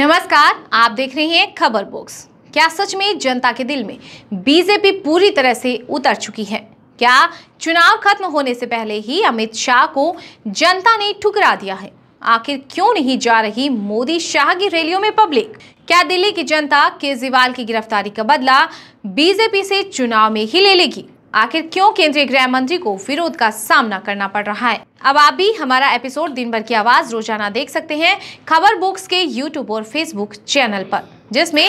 नमस्कार आप देख रहे हैं खबर बॉक्स क्या सच में जनता के दिल में बीजेपी पूरी तरह से उतर चुकी है क्या चुनाव खत्म होने से पहले ही अमित शाह को जनता ने ठुकरा दिया है आखिर क्यों नहीं जा रही मोदी शाह की रैलियों में पब्लिक क्या दिल्ली की जनता केजरीवाल की गिरफ्तारी का बदला बीजेपी से चुनाव में ही ले लेगी आखिर क्यों केंद्रीय गृह मंत्री को विरोध का सामना करना पड़ रहा है अब आप भी हमारा एपिसोड दिन भर की आवाज रोजाना देख सकते हैं खबर बुक्स के यूट्यूब और फेसबुक चैनल पर जिसमें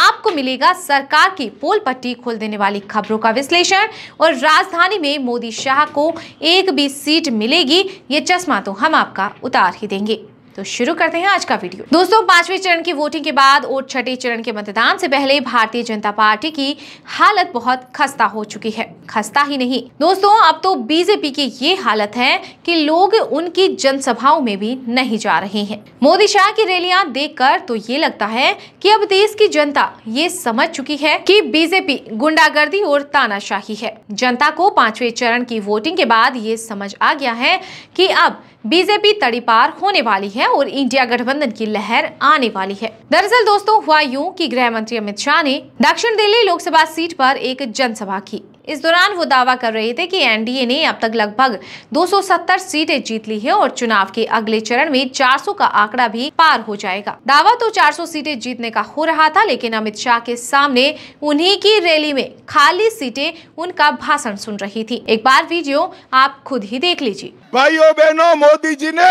आपको मिलेगा सरकार की पोल पट्टी खोल देने वाली खबरों का विश्लेषण और राजधानी में मोदी शाह को एक भी सीट मिलेगी ये चश्मा तो हम आपका उतार ही देंगे तो शुरू करते हैं आज का वीडियो दोस्तों पांचवें चरण की वोटिंग के बाद और छठे चरण के मतदान से पहले भारतीय जनता पार्टी की हालत बहुत खस्ता हो चुकी है खस्ता ही नहीं दोस्तों अब तो बीजेपी की ये हालत है कि लोग उनकी जनसभाओं में भी नहीं जा रहे हैं मोदी शाह की रैलियां देखकर तो ये लगता है कि अब देश की जनता ये समझ चुकी है कि बीजेपी गुंडागर्दी और तानाशाही है जनता को पांचवे चरण की वोटिंग के बाद ये समझ आ गया है कि अब बीजेपी तड़ीपार होने वाली है और इंडिया गठबंधन की लहर आने वाली है दरअसल दोस्तों हुआ यूँ की गृह मंत्री अमित शाह ने दक्षिण दिल्ली लोकसभा सीट पर एक जनसभा की इस दौरान वो दावा कर रहे थे कि एनडीए ने अब तक लगभग 270 सीटें जीत ली है और चुनाव के अगले चरण में 400 का आंकड़ा भी पार हो जाएगा दावा तो 400 सीटें जीतने का हो रहा था लेकिन अमित शाह के सामने उन्हीं की रैली में खाली सीटें उनका भाषण सुन रही थी एक बार वीडियो आप खुद ही देख लीजिए भाइयों बहनों मोदी जी ने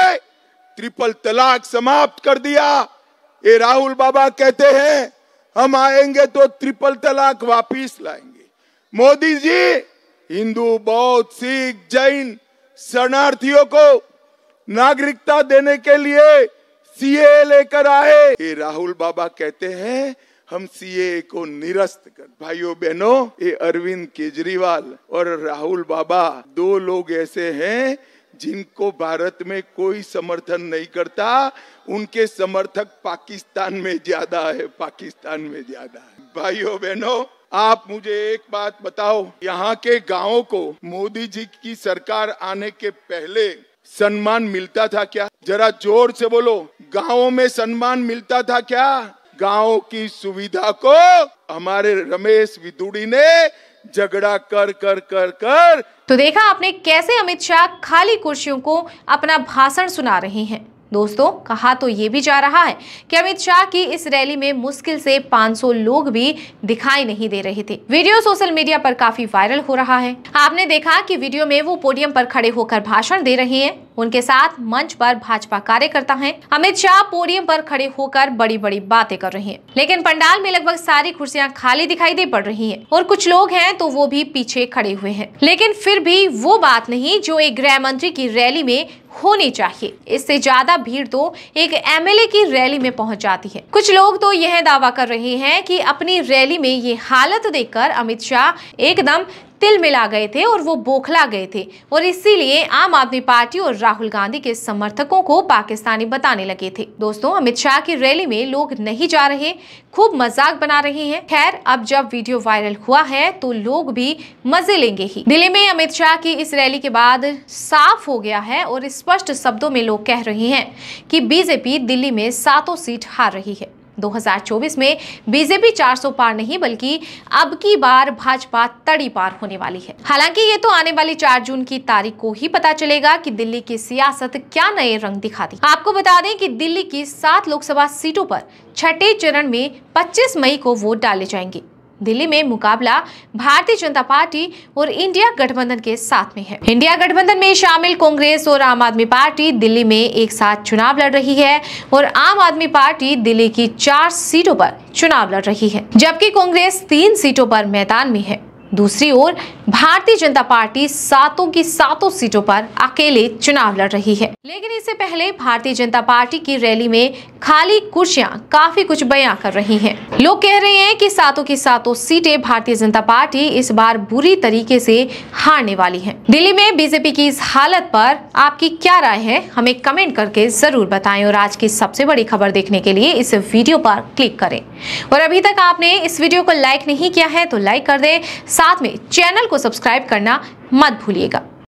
ट्रिपल तलाक समाप्त कर दिया ये राहुल बाबा कहते हैं हम आएंगे तो ट्रिपल तलाक वापिस लाएंगे मोदी जी हिंदू बौद्ध सिख जैन शरणार्थियों को नागरिकता देने के लिए सीए लेकर आए ये राहुल बाबा कहते हैं हम सीए को निरस्त कर भाइयों बहनों ये अरविंद केजरीवाल और राहुल बाबा दो लोग ऐसे हैं जिनको भारत में कोई समर्थन नहीं करता उनके समर्थक पाकिस्तान में ज्यादा है पाकिस्तान में ज्यादा है भाइयों बहनों आप मुझे एक बात बताओ यहाँ के गांवों को मोदी जी की सरकार आने के पहले सम्मान मिलता था क्या जरा जोर से बोलो गांवों में सम्मान मिलता था क्या गाँव की सुविधा को हमारे रमेश विदुड़ी ने झगड़ा कर कर कर कर तो देखा आपने कैसे अमित शाह खाली कुर्सियों को अपना भाषण सुना रहे हैं दोस्तों कहा तो ये भी जा रहा है कि अमित शाह की इस रैली में मुश्किल से 500 लोग भी दिखाई नहीं दे रहे थे वीडियो सोशल मीडिया पर काफी वायरल हो रहा है आपने देखा कि वीडियो में वो पोडियम पर खड़े होकर भाषण दे रहे हैं उनके साथ मंच पर भाजपा कार्यकर्ता हैं अमित शाह पोडियम पर खड़े होकर बड़ी बड़ी बातें कर रहे हैं लेकिन पंडाल में लगभग सारी कुर्सियां खाली दिखाई दे पड़ रही हैं और कुछ लोग हैं तो वो भी पीछे खड़े हुए हैं लेकिन फिर भी वो बात नहीं जो एक गृह मंत्री की रैली में होनी चाहिए इससे ज्यादा भीड़ तो एक एमएलए की रैली में पहुंच जाती है कुछ लोग तो यह दावा कर रहे हैं कि अपनी रैली में ये हालत देखकर अमित शाह एकदम तिल मिला गए थे और वो बोखला गए थे और इसीलिए आम आदमी पार्टी और राहुल गांधी के समर्थकों को पाकिस्तानी बताने लगे थे दोस्तों अमित शाह की रैली में लोग नहीं जा रहे खूब मजाक बना रहे हैं खैर अब जब वीडियो वायरल हुआ है तो लोग भी मजे लेंगे ही दिल्ली में अमित शाह की इस रैली के बाद साफ हो गया है और स्पष्ट शब्दों में लोग कह रहे हैं कि बीजेपी दिल्ली में सातों सीट हार रही है 2024 में बीजेपी 400 पार नहीं बल्कि अब की बार भाजपा तड़ी पार होने वाली है हालांकि ये तो आने वाली 4 जून की तारीख को ही पता चलेगा कि दिल्ली की सियासत क्या नए रंग दिखाती आपको बता दें कि दिल्ली की सात लोकसभा सीटों पर छठे चरण में 25 मई को वोट डाले जाएंगे दिल्ली में मुकाबला भारतीय जनता पार्टी और इंडिया गठबंधन के साथ में है इंडिया गठबंधन में शामिल कांग्रेस और आम आदमी पार्टी दिल्ली में एक साथ चुनाव लड़ रही है और आम आदमी पार्टी दिल्ली की चार सीटों पर चुनाव लड़ रही है जबकि कांग्रेस तीन सीटों पर मैदान में है दूसरी ओर भारतीय जनता पार्टी सातों की सातों सीटों पर अकेले चुनाव लड़ रही है लेकिन इससे पहले भारतीय जनता पार्टी की रैली में खाली कुर्सियां काफी कुछ बयां कर रही हैं। लोग कह रहे हैं कि सातों की सातों सीटें भारतीय जनता पार्टी इस बार बुरी तरीके से हारने वाली है दिल्ली में बीजेपी की इस हालत पर आपकी क्या राय है हमें कमेंट करके जरूर बताए और आज की सबसे बड़ी खबर देखने के लिए इस वीडियो पर क्लिक करें और अभी तक आपने इस वीडियो को लाइक नहीं किया है तो लाइक कर दे साथ में चैनल को सब्सक्राइब करना मत भूलिएगा